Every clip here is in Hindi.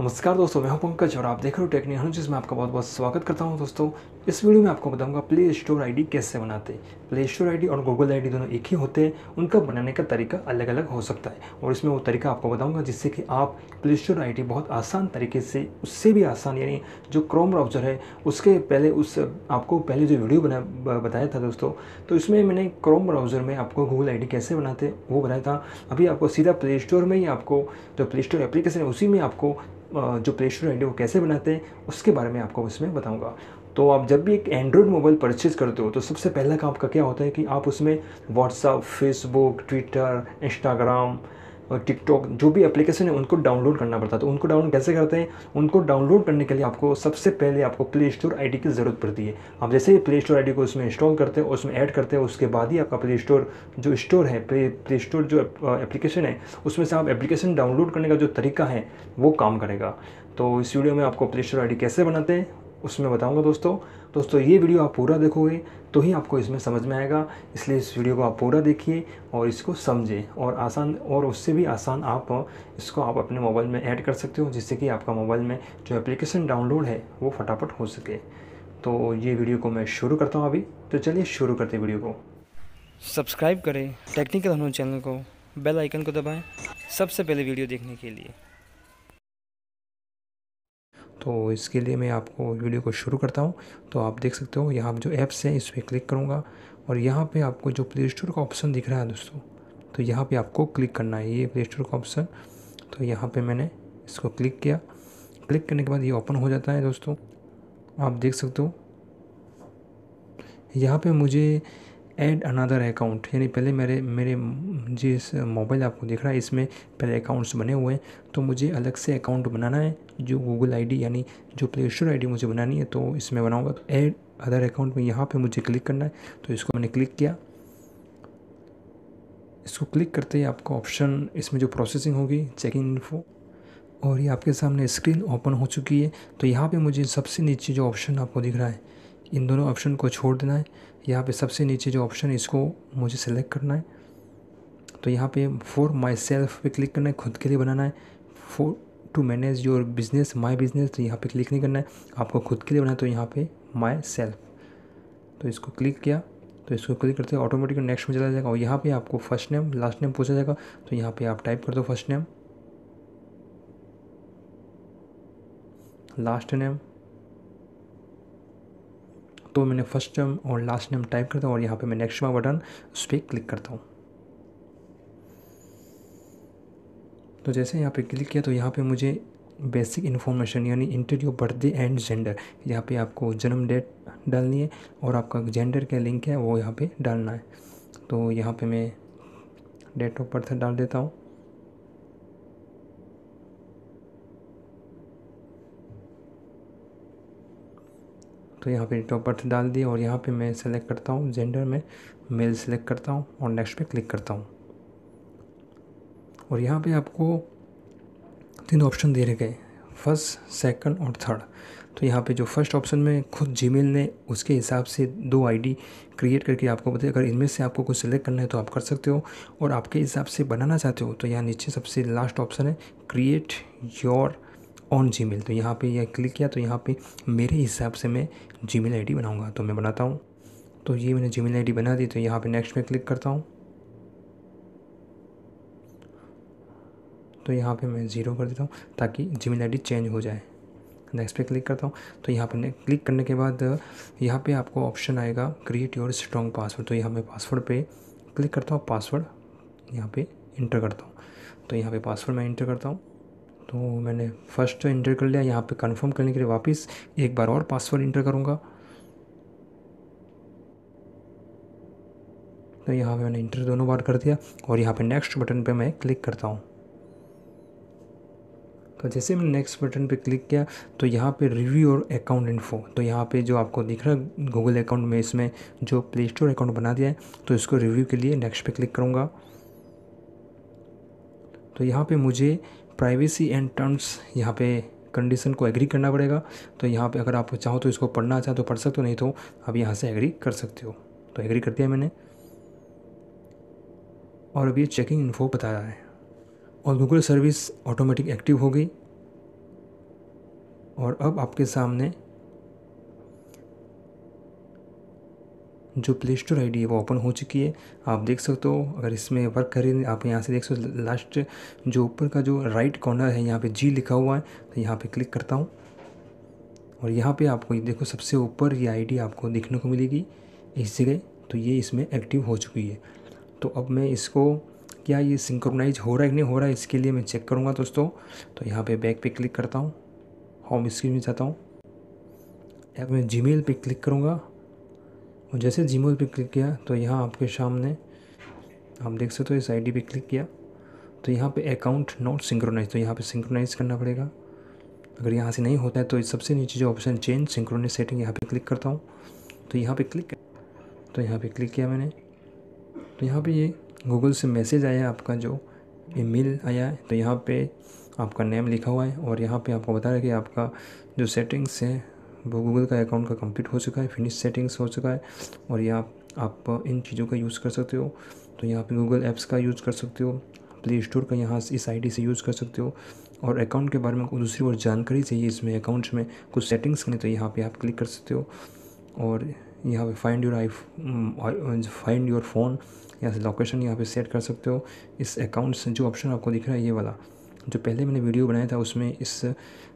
नमस्कार दोस्तों मैं हूं पंकज और आप देख रहे हो टेक्निक हनुज जिसमें आपका बहुत बहुत स्वागत करता हूं दोस्तों इस वीडियो में आपको बताऊंगा प्ले स्टोर आईडी कैसे बनाते हैं प्ले स्टोर आईडी और गूगल आईडी दोनों एक ही होते हैं उनका बनाने का तरीका अलग अलग हो सकता है और इसमें वो तरीका आपको बताऊंगा जिससे कि आप प्ले स्टोर आईडी बहुत आसान तरीके से उससे भी आसान यानी जो क्रोम ब्राउज़र है उसके पहले उस आपको पहले जो वीडियो बना बताया था दोस्तों तो इसमें मैंने क्रोम ब्राउज़र में आपको गूगल आई कैसे बनाते वो बताया था अभी आपको सीधा प्ले स्टोर में ही आपको जो प्ले स्टोर एप्लीकेशन है उसी में आपको जो प्ले स्टोर आई वो कैसे बनाते हैं उसके बारे में आपको इसमें बताऊंगा तो आप जब भी एक एंड्रॉयड मोबाइल परचेज़ करते हो तो सबसे पहला काम आपका क्या होता है कि आप उसमें व्हाट्सअप फेसबुक ट्विटर इंस्टाग्राम और टिकटॉक जो भी एप्लीकेशन है उनको डाउनलोड करना पड़ता है तो उनको डाउनलोड कैसे करते हैं उनको डाउनलोड करने के लिए आपको सबसे पहले आपको प्ले स्टोर आई की ज़रूरत पड़ती है आप जैसे ही प्ले स्टोर आई को उसमें इंस्टॉल करते हैं उसमें ऐड करते हैं उसके बाद ही आपका प्ले स्टोर जो स्टोर है प्ले प्ले स्टोर जो एप्लीकेशन है उसमें से आप एप्लीकेशन डाउनलोड करने का जो तरीका है वो काम करेगा तो इस वीडियो में आपको प्ले स्टोर आई कैसे बनाते हैं उसमें बताऊंगा दोस्तों दोस्तों ये वीडियो आप पूरा देखोगे तो ही आपको इसमें समझ में आएगा इसलिए इस वीडियो को आप पूरा देखिए और इसको समझें और आसान और उससे भी आसान आप इसको आप अपने मोबाइल में ऐड कर सकते हो जिससे कि आपका मोबाइल में जो एप्लीकेशन डाउनलोड है वो फटाफट हो सके तो ये वीडियो को मैं शुरू करता हूँ अभी तो चलिए शुरू करते वीडियो को सब्सक्राइब करें टेक्निकल हनून चैनल को बेल आइकन को दबाएं सबसे पहले वीडियो देखने के लिए तो इसके लिए मैं आपको वीडियो को शुरू करता हूँ तो आप देख सकते हो यहाँ जो ऐप्स हैं इस पर क्लिक करूँगा और यहाँ पे आपको जो प्ले स्टोर का ऑप्शन दिख रहा है दोस्तों तो यहाँ पे आपको क्लिक करना है ये प्ले स्टोर का ऑप्शन तो यहाँ पे मैंने इसको क्लिक किया क्लिक करने के बाद ये ओपन हो जाता है दोस्तों आप देख सकते हो यहाँ पे मुझे ऐड अनदर अकाउंट यानी पहले मेरे मेरे जिस मोबाइल आपको दिख रहा है इसमें पहले अकाउंट्स बने हुए हैं तो मुझे अलग से अकाउंट बनाना है जो गूगल आईडी यानी जो प्ले स्टोर आई मुझे बनानी है तो इसमें बनाऊँगा तो ऐड अदर अकाउंट में यहाँ पे मुझे क्लिक करना है तो इसको मैंने क्लिक किया इसको क्लिक करते ही आपका ऑप्शन इसमें जो प्रोसेसिंग होगी चेकिंग इन्फो और ये आपके सामने स्क्रीन ओपन हो चुकी है तो यहाँ पे मुझे सबसे नीचे जो ऑप्शन आपको दिख रहा है इन दोनों ऑप्शन को छोड़ देना है यहाँ पे सबसे नीचे जो ऑप्शन है इसको मुझे सेलेक्ट करना है तो यहाँ पे फॉर माई सेल्फ पे क्लिक करना है खुद के लिए बनाना है for to manage your business my business तो यहाँ पे क्लिक नहीं करना है आपको खुद के लिए बनाना है तो यहाँ पे माई सेल्फ तो इसको क्लिक किया तो इसको क्लिक करते हैं ऑटोमेटिक नेक्स्ट में चला जाएगा और यहाँ पे आपको फर्स्ट नेम लास्ट नेम पूछा जाएगा तो यहाँ पे आप टाइप कर दो फर्स्ट नेम लास्ट नेम तो मैंने फर्स्ट नेम और लास्ट नेम टाइप करता हूँ और यहाँ पे मैं नेक्स्ट वाला बटन उस पर क्लिक करता हूँ तो जैसे यहाँ पे क्लिक किया तो यहाँ पे मुझे बेसिक इन्फॉर्मेशन यानी इंटरव्यू बर्थडे एंड जेंडर यहाँ पे आपको जन्म डेट डालनी है और आपका जेंडर का लिंक है वो यहाँ पर डालना है तो यहाँ पर मैं डेट ऑफ बर्थ डाल देता हूँ तो यहाँ पे ऑफ बर्थ डाल दिया और यहाँ पे मैं सेलेक्ट करता हूँ जेंडर में मेल सेलेक्ट करता हूँ और नेक्स्ट पे क्लिक करता हूँ और यहाँ पे आपको तीन ऑप्शन दे रहे गए फर्स्ट सेकंड और थर्ड तो यहाँ पे जो फर्स्ट ऑप्शन में खुद जी ने उसके हिसाब से दो आईडी क्रिएट करके आपको बताया अगर इनमें से आपको कुछ सिलेक्ट करना है तो आप कर सकते हो और आपके हिसाब से बनाना चाहते हो तो यहाँ नीचे सबसे लास्ट ऑप्शन है create your own Gmail तो यहाँ पे यह क्लिक किया तो यहाँ पे मेरे हिसाब से मैं जी मेल आई बनाऊँगा तो मैं बनाता हूँ तो ये मैंने जी मेल आई बना दी तो यहाँ पर नेक्स्ट में क्लिक करता हूँ तो यहाँ पे मैं ज़ीरो कर देता हूँ ताकि जी मेल चेंज हो जाए नेक्स्ट पे क्लिक करता हूँ तो यहाँ पर क्लिक करने के बाद यहाँ पे आपको ऑप्शन आएगा क्रिएट योर स्ट्रॉन्ग पासवर्ड तो यहाँ मैं पासवर्ड पे क्लिक करता हूँ पासवर्ड यहाँ पे इंटर करता हूँ तो यहाँ पे पासवर्ड मैं इंटर करता हूँ तो मैंने फ़र्स्ट इंटर कर लिया यहाँ पे कंफर्म करने के लिए वापस एक बार और पासवर्ड इंटर करूँगा तो यहाँ पे मैंने इंटर दोनों बार कर दिया और यहाँ पे नेक्स्ट बटन पे मैं क्लिक करता हूँ तो जैसे मैंने नेक्स्ट बटन पे क्लिक किया तो यहाँ पे रिव्यू और अकाउंट इन्फो तो यहाँ पे जो आपको दिख रहा है गूगल अकाउंट में इसमें जो प्ले स्टोर अकाउंट बना दिया है तो इसको रिव्यू के लिए नेक्स्ट पे क्लिक करूँगा तो यहाँ पे मुझे प्राइवेसी एंड टर्म्स यहाँ पे कंडीशन को एग्री करना पड़ेगा तो यहाँ पे अगर आप चाहो तो इसको पढ़ना चाहो अच्छा तो पढ़ सकते हो नहीं तो आप यहाँ से एग्री कर सकते हो तो एग्री कर दिया मैंने और अभी चेकिंग इन्फो बता रहा है और गूगल सर्विस ऑटोमेटिक एक्टिव हो गई और अब आपके सामने जो प्ले स्टोर आई डी है वो ओपन हो चुकी है आप देख सकते हो अगर इसमें वर्क करें आप यहाँ से देख सकते हो लास्ट जो ऊपर का जो राइट कॉर्नर है यहाँ पे जी लिखा हुआ है तो यहाँ पे क्लिक करता हूँ और यहाँ पे आपको ये देखो सबसे ऊपर ये आईडी आपको देखने को मिलेगी इस जगह तो ये इसमें एक्टिव हो चुकी है तो अब मैं इसको क्या ये सिंक्रोनाइज हो रहा है कि नहीं हो रहा है इसके लिए मैं चेक करूँगा दोस्तों तो यहाँ पर बैक पर क्लिक करता हूँ होम स्क्रीन में जाता हूँ या मैं जी पे क्लिक करूँगा और जैसे जीमोल पे क्लिक किया तो यहाँ आपके सामने आप देख सकते हो इस आईडी पे क्लिक किया तो यहाँ पे अकाउंट नॉट सिंक्रोनाइज तो यहाँ पे सिंक्रोनाइज करना पड़ेगा अगर यहाँ से नहीं होता है तो सबसे नीचे जो ऑप्शन चेंज सिंक्रोनाइज सेटिंग यहाँ पे क्लिक करता हूँ तो यहाँ पे क्लिक तो यहाँ पे क्लिक किया मैंने तो यहाँ पे ये गूगल से मैसेज आया आपका जो मेल आया है तो यहाँ पर आपका नेम लिखा हुआ है और यहाँ पर आपको बता रहा है कि आपका जो सेटिंग्स है वो गूगल का अकाउंट का कंप्लीट हो चुका है फिनिश सेटिंग्स हो चुका है और यहाँ आप इन चीज़ों का यूज़ कर सकते हो तो यहाँ पे गूगल ऐप्स का यूज़ कर सकते हो प्ले स्टोर का यहाँ इस आईडी से यूज़ कर सकते हो और अकाउंट के बारे में दूसरी और जानकारी चाहिए इसमें अकाउंट्स में कुछ सेटिंग्स के तो यहाँ पर आप क्लिक कर सकते हो और यहाँ पे find your I find your phone यहाँ से लोकेशन यहाँ पे सेट कर सकते हो इस अकाउंट से जो ऑप्शन आपको दिख रहा है ये वाला जो पहले मैंने वीडियो बनाया था उसमें इस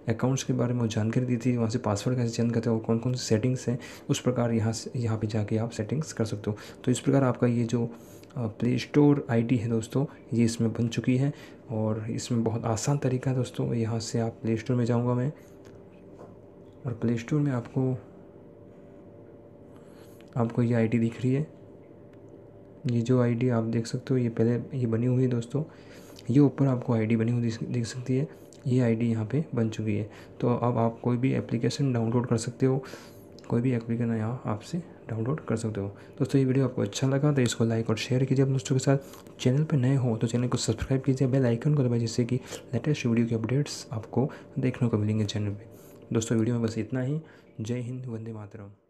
अकाउंट्स के बारे में जानकारी दी थी वहाँ से पासवर्ड कैसे चेंज करते हो और कौन कौन से सेटिंग्स हैं उस प्रकार यहाँ से यहाँ पर जाके आप सेटिंग्स कर सकते हो तो इस प्रकार आपका ये जो प्ले स्टोर आई है दोस्तों ये इसमें बन चुकी है और इसमें बहुत आसान तरीका है दोस्तों यहाँ से आप प्ले स्टोर में जाऊँगा मैं और प्ले स्टोर में आपको आपको ये आईडी दिख रही है ये जो आईडी आप देख सकते हो ये पहले ये बनी हुई है दोस्तों ये ऊपर आपको आईडी बनी हुई दिख सकती है ये आईडी यहाँ पर बन चुकी है तो अब आप कोई भी एप्लीकेशन डाउनलोड कर सकते हो कोई भी एप्लीकेशन यहाँ आपसे डाउनलोड कर सकते हो दोस्तों ये वीडियो आपको अच्छा लगा तो इसको लाइक और शेयर कीजिए अपने दोस्तों के साथ चैनल पर नए हो तो चैनल को सब्सक्राइब कीजिए बेल आइकन को दबाए जिससे कि लेटेस्ट वीडियो के अपडेट्स आपको देखने को मिलेंगे चैनल पर दोस्तों वीडियो में बस इतना ही जय हिंद वंदे मातरम